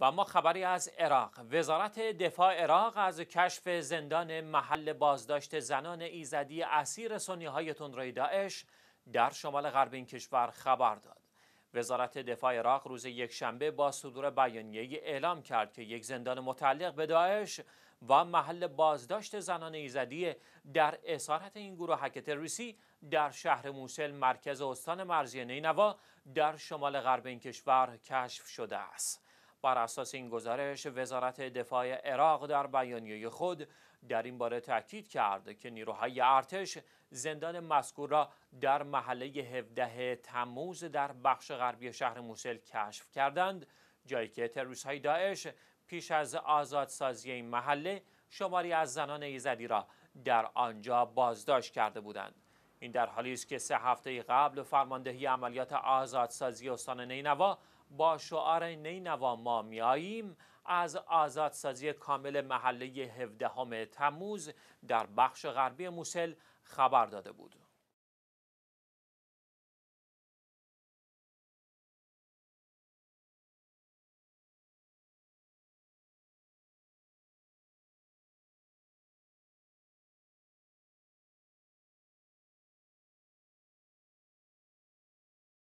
و ما خبری از عراق وزارت دفاع عراق از کشف زندان محل بازداشت زنان ایزدی اسیر سنی های تندروی داعش در شمال غرب این کشور خبر داد وزارت دفاع عراق روز یکشنبه با صدور بیانیه اعلام کرد که یک زندان متعلق به داعش و محل بازداشت زنان ایزدی در اسارت این گروه حک روسی در شهر موسل مرکز استان مرزی نینوا در شمال غرب این کشور کشف شده است بر اساس این گزارش وزارت دفاع عراق در بیانیه خود در این باره تاکید کرد که نیروهای ارتش زندان مذکور را در محله 17 تموز در بخش غربی شهر موسل کشف کردند جایی که تروریست های داعش پیش از آزادسازی این محله شماری از زنان ایزدی را در آنجا بازداشت کرده بودند این در حالی است که سه هفته قبل فرماندهی عملیات آزادسازی استان نینوا با شعار نینوا ما میاییم از آزادسازی کامل محله 17 تموز در بخش غربی موسل خبر داده بود.